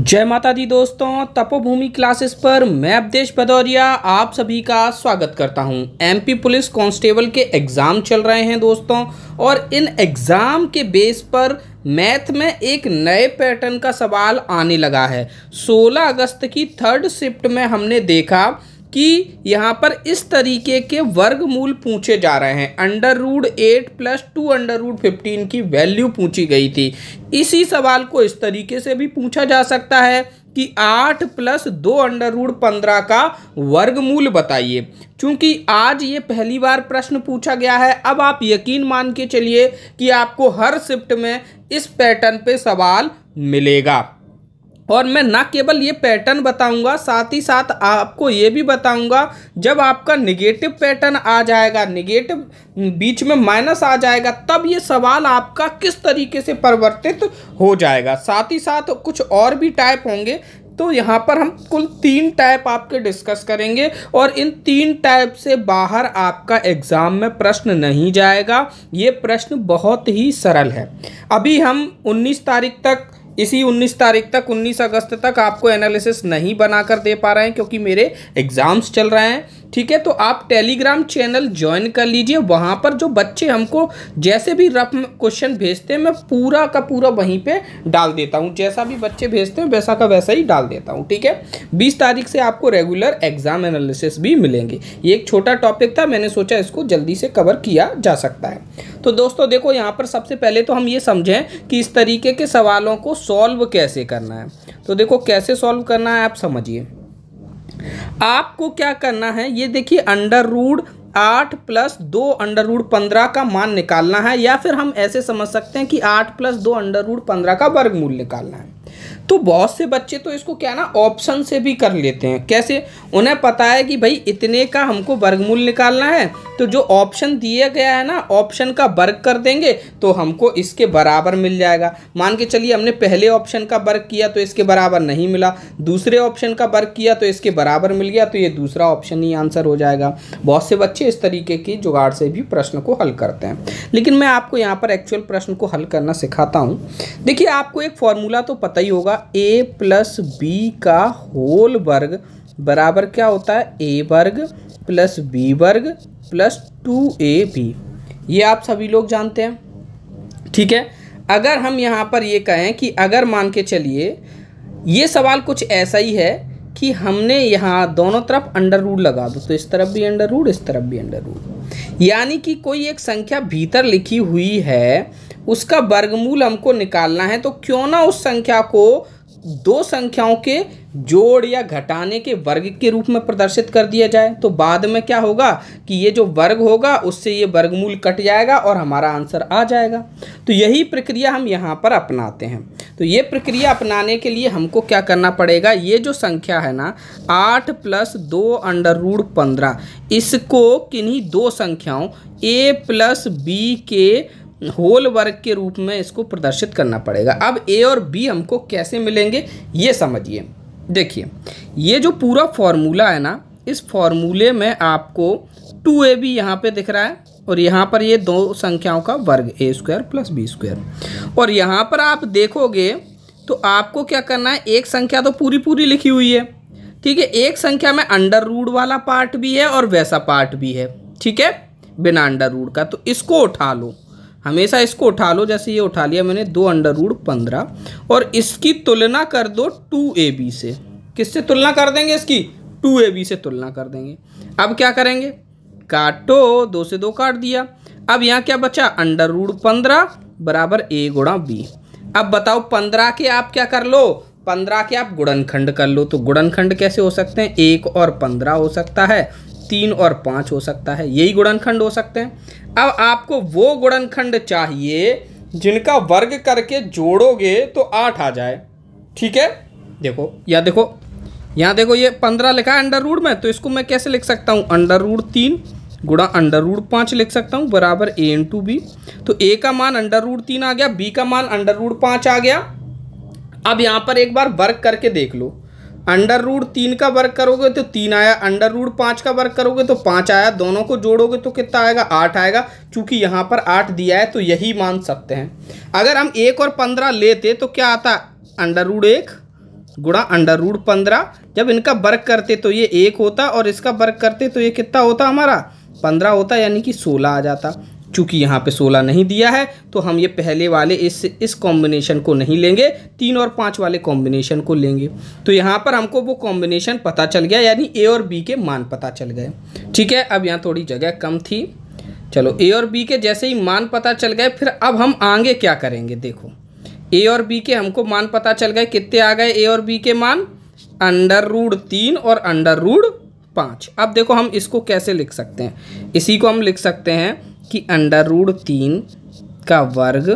जय माता दी दोस्तों तपोभूमि क्लासेस पर मैं अवधेश भदौरिया आप सभी का स्वागत करता हूं एमपी पुलिस कांस्टेबल के एग्ज़ाम चल रहे हैं दोस्तों और इन एग्ज़ाम के बेस पर मैथ में एक नए पैटर्न का सवाल आने लगा है 16 अगस्त की थर्ड शिफ्ट में हमने देखा कि यहाँ पर इस तरीके के वर्गमूल पूछे जा रहे हैं under root eight plus two under root fifteen की वैल्यू पूछी गई थी इसी सवाल को इस तरीके से भी पूछा जा सकता है कि आठ प्लस दो अंडर रूड पंद्रह का वर्गमूल बताइए क्योंकि आज ये पहली बार प्रश्न पूछा गया है अब आप यकीन मान के चलिए कि आपको हर शिफ्ट में इस पैटर्न पे सवाल मिलेगा और मैं ना केवल ये पैटर्न बताऊंगा साथ ही साथ आपको ये भी बताऊंगा जब आपका निगेटिव पैटर्न आ जाएगा निगेटिव बीच में माइनस आ जाएगा तब ये सवाल आपका किस तरीके से परिवर्तित हो जाएगा साथ ही साथ कुछ और भी टाइप होंगे तो यहाँ पर हम कुल तीन टाइप आपके डिस्कस करेंगे और इन तीन टाइप से बाहर आपका एग्ज़ाम में प्रश्न नहीं जाएगा ये प्रश्न बहुत ही सरल है अभी हम 19 तारीख तक इसी 19 तारीख तक 19 अगस्त तक आपको एनालिसिस नहीं बनाकर दे पा रहे हैं क्योंकि मेरे एग्ज़ाम्स चल रहे हैं ठीक है तो आप टेलीग्राम चैनल ज्वाइन कर लीजिए वहाँ पर जो बच्चे हमको जैसे भी रफ क्वेश्चन भेजते हैं मैं पूरा का पूरा वहीं पे डाल देता हूँ जैसा भी बच्चे भेजते हैं वैसा का वैसा ही डाल देता हूँ ठीक है बीस तारीख से आपको रेगुलर एग्जाम एनालिसिस भी मिलेंगे ये एक छोटा टॉपिक था मैंने सोचा इसको जल्दी से कवर किया जा सकता है तो दोस्तों देखो यहाँ पर सबसे पहले तो हम ये समझें कि इस तरीके के सवालों को सॉल्व कैसे करना है तो देखो कैसे सॉल्व करना है आप समझिए आपको क्या करना है ये देखिए अंडर रूड आठ प्लस दो अंडर रूड पंद्रह का मान निकालना है या फिर हम ऐसे समझ सकते हैं कि आठ प्लस दो अंडर रूड पंद्रह का वर्गमूल निकालना है तो बहुत से बच्चे तो इसको क्या ना ऑप्शन से भी कर लेते हैं कैसे उन्हें पता है कि भाई इतने का हमको वर्गमूल निकालना है तो जो ऑप्शन दिया गया है ना ऑप्शन का वर्ग कर देंगे तो हमको इसके बराबर मिल जाएगा मान के चलिए हमने पहले ऑप्शन का वर्ग किया तो इसके बराबर नहीं मिला दूसरे ऑप्शन का वर्ग किया तो इसके बराबर मिल गया तो ये दूसरा ऑप्शन ही आंसर हो जाएगा बहुत से बच्चे इस तरीके की जुगाड़ से भी प्रश्न को हल करते हैं लेकिन मैं आपको यहाँ पर एक्चुअल प्रश्न को हल करना सिखाता हूँ देखिए आपको एक फॉर्मूला तो पता ही होगा होगा a प्लस बी का होल वर्ग बराबर क्या होता है a वर्ग प्लस बी वर्ग प्लस टू ए बी ये आप सभी लोग जानते हैं ठीक है अगर हम यहाँ पर ये कहें कि अगर मान के चलिए ये सवाल कुछ ऐसा ही है कि हमने यहाँ दोनों तरफ अंडर रूड लगा दो तो इस तरफ भी अंडर रूड इस तरफ भी अंडर रूड यानी कि कोई एक संख्या भीतर लिखी हुई है उसका वर्गमूल हमको निकालना है तो क्यों ना उस संख्या को दो संख्याओं के जोड़ या घटाने के वर्ग के रूप में प्रदर्शित कर दिया जाए तो बाद में क्या होगा कि ये जो वर्ग होगा उससे ये वर्गमूल कट जाएगा और हमारा आंसर आ जाएगा तो यही प्रक्रिया हम यहाँ पर अपनाते हैं तो ये प्रक्रिया अपनाने के लिए हमको क्या करना पड़ेगा ये जो संख्या है ना आठ प्लस दो अंडर रूड पंद्रह इसको किन्हीं दो संख्याओं ए प्लस बी के होल वर्ग के रूप में इसको प्रदर्शित करना पड़ेगा अब ए और बी हमको कैसे मिलेंगे ये समझिए देखिए ये जो पूरा फॉर्मूला है ना इस फॉर्मूले में आपको टू ए भी यहाँ पर दिख रहा है और यहाँ पर ये दो संख्याओं का वर्ग A square plus B square और यहाँ पर आप देखोगे तो आपको क्या करना है एक संख्या तो पूरी पूरी लिखी हुई है ठीक है एक संख्या में अंडर रूड वाला पार्ट भी है और वैसा पार्ट भी है ठीक है बिना अंडर रूड का तो इसको उठा लो हमेशा इसको उठा लो जैसे ये उठा लिया मैंने दो अंडर रूड पंद्रह और इसकी तुलना कर दो टू ए बी से किससे तुलना कर देंगे इसकी टू ए बी से तुलना कर देंगे अब क्या करेंगे काटो दो से दो काट दिया अब यहाँ क्या बचा अंडर रूड पंद्रह बराबर ए गुणा बी अब बताओ पंद्रह के आप क्या कर लो पंद्रह के आप गुणनखंड कर लो तो गुणनखंड कैसे हो सकते हैं एक और पंद्रह हो सकता है तीन और पाँच हो सकता है यही गुणनखंड हो सकते हैं अब आपको वो गुणनखंड चाहिए जिनका वर्ग करके जोड़ोगे तो आठ आ जाए ठीक है देखो या देखो यहाँ देखो ये पंद्रह लिखा है अंडर रूड में तो इसको मैं कैसे लिख सकता हूँ अंडर रूड तीन गुणा अंडर रूड पाँच लिख सकता हूँ बराबर ए इन टू बी तो ए का मान अंडर रूड तीन आ गया बी का मान अंडर रूड पाँच आ गया अब यहाँ पर एक बार वर्क करके देख लो अंडर रूट तीन का वर्ग करोगे तो तीन आया अंडर रूट पाँच का वर्ग करोगे तो पाँच आया दोनों को जोड़ोगे तो कितना आएगा आठ आएगा क्योंकि यहाँ पर आठ दिया है तो यही मान सकते हैं अगर हम एक और पंद्रह लेते तो क्या आता अंडर रूट एक गुणा अंडर रूट पंद्रह जब इनका वर्ग करते तो ये एक होता और इसका वर्ग करते तो ये कितना होता हमारा पंद्रह होता यानी कि सोलह आ जाता चूँकि यहाँ पे 16 नहीं दिया है तो हम ये पहले वाले इस इस कॉम्बिनेशन को नहीं लेंगे तीन और पाँच वाले कॉम्बिनेशन को लेंगे तो यहाँ पर हमको वो कॉम्बिनेशन पता चल गया यानी ए और बी के मान पता चल गए ठीक है अब यहाँ थोड़ी जगह कम थी चलो ए और बी के जैसे ही मान पता चल गए फिर अब हम आगे क्या करेंगे देखो ए और बी के हमको मान पता चल गए कितने आ गए ए और बी के मान अंडर रूड तीन और अंडर रूड पाँच अब देखो हम इसको कैसे लिख सकते हैं इसी को हम लिख सकते हैं कि अंडर रूड तीन का वर्ग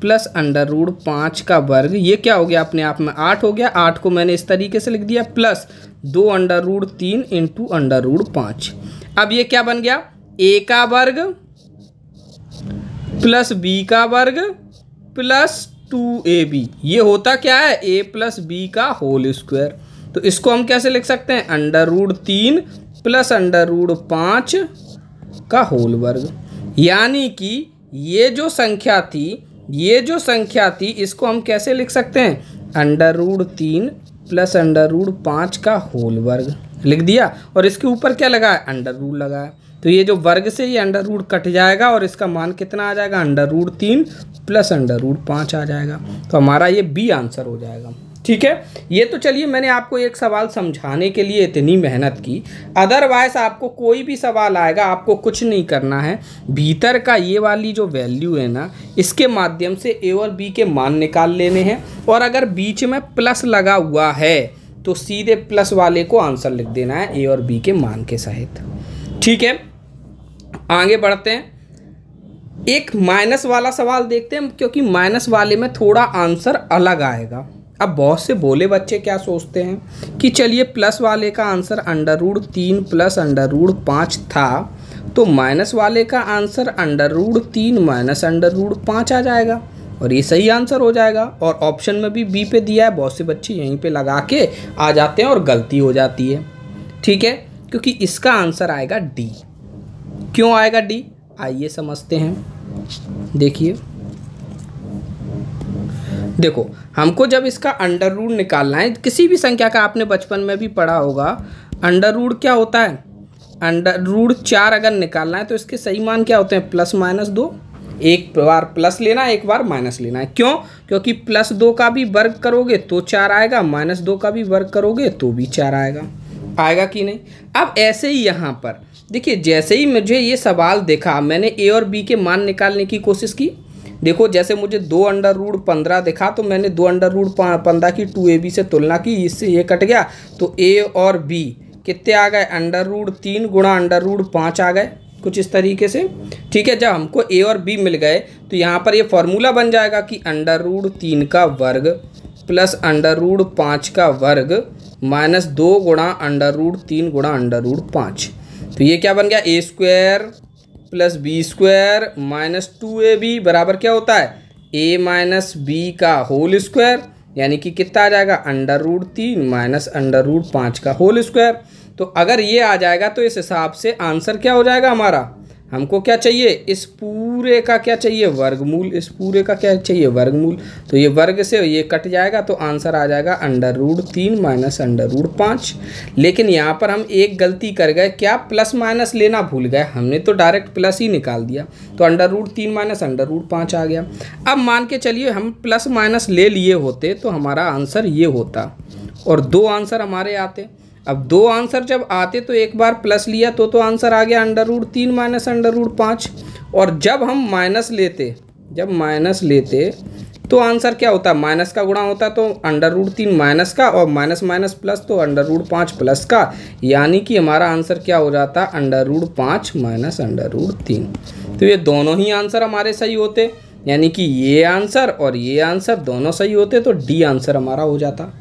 प्लस अंडर रूड पाँच का वर्ग ये क्या हो गया अपने आप में आठ हो गया आठ को मैंने इस तरीके से लिख दिया प्लस दो अंडर रूड तीन इंटू अंडर रूड पाँच अब ये क्या बन गया ए का वर्ग प्लस बी का वर्ग प्लस टू ए बी ये होता क्या है ए प्लस बी का होल स्क्वायर तो इसको हम कैसे लिख सकते हैं अंडर रूड तीन प्लस अंडर रूड पाँच का होल वर्ग यानी कि ये जो संख्या थी ये जो संख्या थी इसको हम कैसे लिख सकते हैं अंडर रूड तीन प्लस अंडर रूड पाँच का होल वर्ग लिख दिया और इसके ऊपर क्या लगाया अंडर रूड लगाया तो ये जो वर्ग से ये अंडर रूड कट जाएगा और इसका मान कितना आ जाएगा अंडर रूड तीन प्लस अंडर रूड पाँच आ जाएगा तो हमारा ये बी आंसर हो जाएगा ठीक है ये तो चलिए मैंने आपको एक सवाल समझाने के लिए इतनी मेहनत की अदरवाइज आपको कोई भी सवाल आएगा आपको कुछ नहीं करना है भीतर का ये वाली जो वैल्यू है ना इसके माध्यम से ए और बी के मान निकाल लेने हैं और अगर बीच में प्लस लगा हुआ है तो सीधे प्लस वाले को आंसर लिख देना है ए और बी के मान के सहित ठीक है आगे बढ़ते हैं एक माइनस वाला सवाल देखते हैं क्योंकि माइनस वाले में थोड़ा आंसर अलग आएगा अब बहुत से बोले बच्चे क्या सोचते हैं कि चलिए प्लस वाले का आंसर अंडर रूड तीन प्लस अंडर रूड पाँच था तो माइनस वाले का आंसर अंडर रूड तीन माइनस अंडर रूड पाँच आ जाएगा और ये सही आंसर हो जाएगा और ऑप्शन में भी बी पे दिया है बहुत से बच्चे यहीं पे लगा के आ जाते हैं और गलती हो जाती है ठीक है क्योंकि इसका आंसर आएगा डी क्यों आएगा डी आइए समझते हैं देखिए देखो हमको जब इसका अंडर रूड निकालना है किसी भी संख्या का आपने बचपन में भी पढ़ा होगा अंडर रूड क्या होता है अंडर रूड चार अगर निकालना है तो इसके सही मान क्या होते हैं प्लस माइनस दो एक बार प्लस लेना है एक बार माइनस लेना है क्यों क्योंकि प्लस दो का भी वर्ग करोगे तो चार आएगा माइनस दो का भी वर्ग करोगे तो भी चार आएगा आएगा कि नहीं अब ऐसे ही यहाँ पर देखिए जैसे ही मुझे ये सवाल देखा मैंने ए और बी के मान निकालने की कोशिश की देखो जैसे मुझे दो अंडर रूड पंद्रह दिखा तो मैंने दो अंडर रूड पंद्रह की टू ए बी से तुलना की इससे ये कट गया तो ए और बी कितने आ गए अंडर रूड तीन गुणा अंडर रूड पाँच आ गए कुछ इस तरीके से ठीक है जब हमको ए और बी मिल गए तो यहाँ पर ये फॉर्मूला बन जाएगा कि अंडर रूड तीन का वर्ग प्लस अंडर रूड पाँच का वर्ग माइनस दो गुणा अंडर रूड तीन गुणा अंडर रूड पाँच तो ये क्या बन गया A square plus B square minus two A B बराबर क्या होता है ए माइनस बी का होल स्क्वायर यानी कि कितना आ जाएगा अंडर रूट तीन माइनस अंडर रूट पाँच का होल स्क्वायर तो अगर ये आ जाएगा तो इस हिसाब से आंसर क्या हो जाएगा हमारा हमको क्या चाहिए इस पूरे का क्या चाहिए वर्गमूल इस पूरे का क्या चाहिए वर्गमूल तो ये वर्ग से ये कट जाएगा तो आंसर आ जाएगा अंडर रूड तीन माइनस अंडर रूड पाँच लेकिन यहाँ पर हम एक गलती कर गए क्या प्लस माइनस लेना भूल गए हमने तो डायरेक्ट प्लस ही निकाल दिया तो अंडर रूड तीन माइनस अंडर रूड पाँच आ गया अब मान के चलिए हम प्लस माइनस ले लिए होते तो हमारा आंसर ये होता और दो आंसर हमारे आते अब दो आंसर जब आते तो एक बार प्लस लिया तो तो आंसर आ गया अंडर रूट तीन माइनस अंडर रूट पाँच और जब हम माइनस लेते जब माइनस लेते तो आंसर क्या होता माइनस का गुणा होता तो अंडर रूट तीन माइनस का और माइनस माइनस प्लस तो अंडर रूट पाँच प्लस का यानी कि हमारा आंसर क्या हो जाता अंडर रूट पाँच माइनस अंडर रूट तीन तो ये दोनों ही आंसर हमारे सही होते यानी कि ये आंसर और ये आंसर दोनों सही होते तो डी आंसर हमारा हो जाता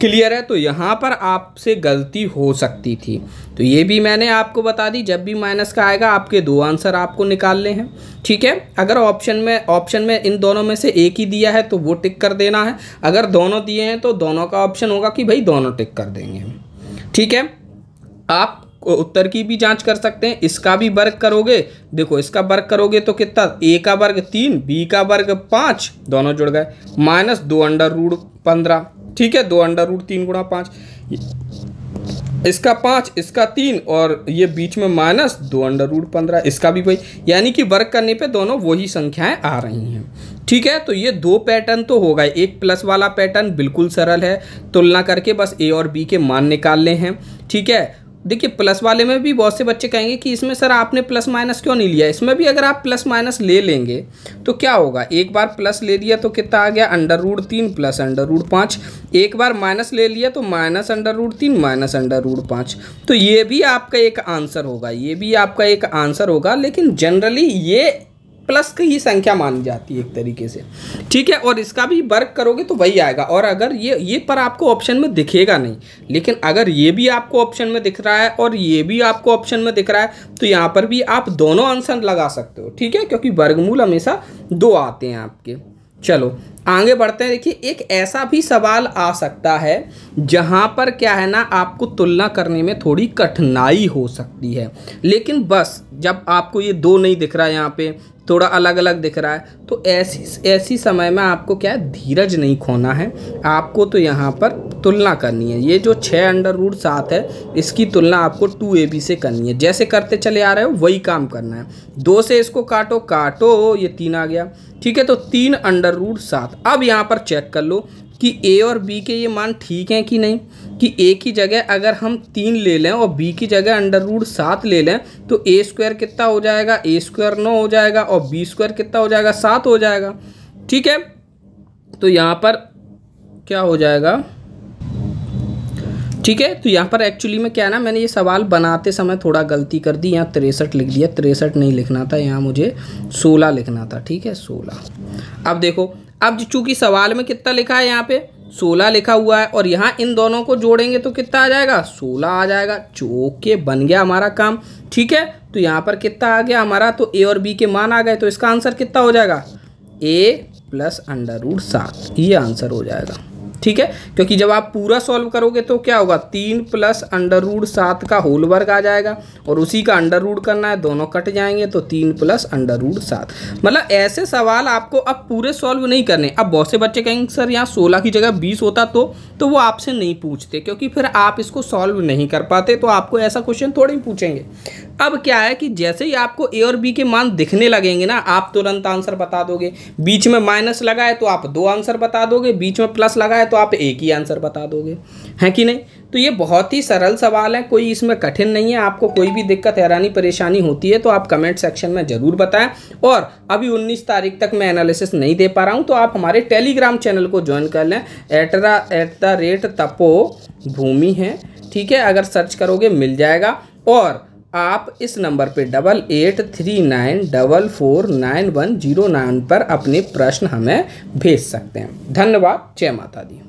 क्लियर है तो यहाँ पर आपसे गलती हो सकती थी तो ये भी मैंने आपको बता दी जब भी माइनस का आएगा आपके दो आंसर आपको निकालने हैं ठीक है अगर ऑप्शन में ऑप्शन में इन दोनों में से एक ही दिया है तो वो टिक कर देना है अगर दोनों दिए हैं तो दोनों का ऑप्शन होगा कि भाई दोनों टिक कर देंगे ठीक है आप उत्तर की भी जांच कर सकते हैं इसका भी वर्ग करोगे देखो इसका वर्ग करोगे तो कितना ए का वर्ग तीन बी का वर्ग पाँच दोनों जुड़ गए माइनस दो अंडर रूड पंद्रह ठीक है दो अंडर रूट तीन गुणा पाँच इसका पाँच इसका तीन और ये बीच में माइनस दो अंडर रूट पंद्रह इसका भी वही यानी कि वर्क करने पे दोनों वही संख्याएं आ रही हैं ठीक है तो ये दो पैटर्न तो होगा एक प्लस वाला पैटर्न बिल्कुल सरल है तुलना करके बस ए और बी के मान निकालने हैं ठीक है देखिए प्लस वाले में भी बहुत से बच्चे कहेंगे कि इसमें सर आपने प्लस माइनस क्यों नहीं लिया इसमें भी अगर आप प्लस माइनस ले लेंगे तो क्या होगा एक बार प्लस ले लिया तो कितना आ गया अंडर रूड तीन प्लस अंडर रूड पाँच एक बार माइनस ले लिया तो माइनस अंडर रूड तीन माइनस अंडर रूड पाँच तो ये भी आपका एक आंसर होगा ये भी आपका एक आंसर होगा लेकिन जनरली ये प्लस की ही संख्या मानी जाती है एक तरीके से ठीक है और इसका भी वर्क करोगे तो वही आएगा और अगर ये ये पर आपको ऑप्शन में दिखेगा नहीं लेकिन अगर ये भी आपको ऑप्शन में दिख रहा है और ये भी आपको ऑप्शन में दिख रहा है तो यहाँ पर भी आप दोनों आंसर लगा सकते हो ठीक है क्योंकि वर्गमूल हमेशा दो आते हैं आपके चलो आगे बढ़ते हैं देखिए एक ऐसा भी सवाल आ सकता है जहाँ पर क्या है ना आपको तुलना करने में थोड़ी कठिनाई हो सकती है लेकिन बस जब आपको ये दो नहीं दिख रहा है यहाँ पे थोड़ा अलग अलग दिख रहा है तो ऐसी ऐसी समय में आपको क्या है धीरज नहीं खोना है आपको तो यहाँ पर तुलना करनी है ये जो छः अंडर रूट सात है इसकी तुलना आपको टू ए बी से करनी है जैसे करते चले आ रहे हो वही काम करना है दो से इसको काटो काटो ये तीन आ गया ठीक है तो तीन अंडर रूट सात अब यहाँ पर चेक कर लो कि ए और बी के ये मान ठीक हैं कि नहीं कि ए की जगह अगर हम तीन ले लें और बी की जगह अंडर रूट सात ले लें तो ए स्क्वायर कितना हो जाएगा ए स्क्वायर नौ हो जाएगा और बी स्क्वायर कितना हो जाएगा सात हो जाएगा ठीक है तो यहाँ पर क्या हो जाएगा ठीक है तो यहाँ पर एक्चुअली में क्या है ना मैंने ये सवाल बनाते समय थोड़ा गलती कर दी यहाँ तिरसठ लिख दिया तिरसठ नहीं लिखना था यहाँ मुझे सोलह लिखना था ठीक है सोलह अब देखो अब चूंकि सवाल में कितना लिखा है यहाँ पे सोलह लिखा हुआ है और यहाँ इन दोनों को जोड़ेंगे तो कितना आ जाएगा सोलह आ जाएगा चौके बन गया हमारा काम ठीक है तो यहाँ पर कितना आ गया हमारा तो ए और बी के मान आ गए तो इसका आंसर कितना हो जाएगा ए प्लस अंडर रूट सात ये आंसर हो जाएगा ठीक है क्योंकि जब आप पूरा सॉल्व करोगे तो क्या होगा तीन प्लस अंडर रूड सात का होल वर्ग आ जाएगा और उसी का अंडर रूड करना है दोनों कट जाएंगे तो तीन प्लस अंडर रूड सात मतलब ऐसे सवाल आपको अब पूरे सॉल्व नहीं करने अब बहुत से बच्चे कहेंगे सर यहाँ सोलह की जगह बीस होता तो तो वो आपसे नहीं पूछते क्योंकि फिर आप इसको सॉल्व नहीं कर पाते तो आपको ऐसा क्वेश्चन थोड़े ही पूछेंगे अब क्या है कि जैसे ही आपको ए और बी के मान दिखने लगेंगे ना आप तुरंत आंसर बता दोगे बीच में माइनस लगाए तो आप दो आंसर बता दोगे बीच में प्लस लगाए है तो आप एक ही आंसर बता दोगे है कि नहीं तो ये बहुत ही सरल सवाल है कोई इसमें कठिन नहीं है आपको कोई भी दिक्कत हैरानी परेशानी होती है तो आप कमेंट सेक्शन में ज़रूर बताएं और अभी 19 तारीख तक मैं एनालिसिस नहीं दे पा रहा हूँ तो आप हमारे टेलीग्राम चैनल को ज्वाइन कर लें एटरा एट द रेट तपो भूमि है ठीक है अगर सर्च करोगे मिल जाएगा और आप इस नंबर पे double eight three nine double four nine one zero nine पर अपने प्रश्न हमें भेज सकते हैं धन्यवाद जय माता दी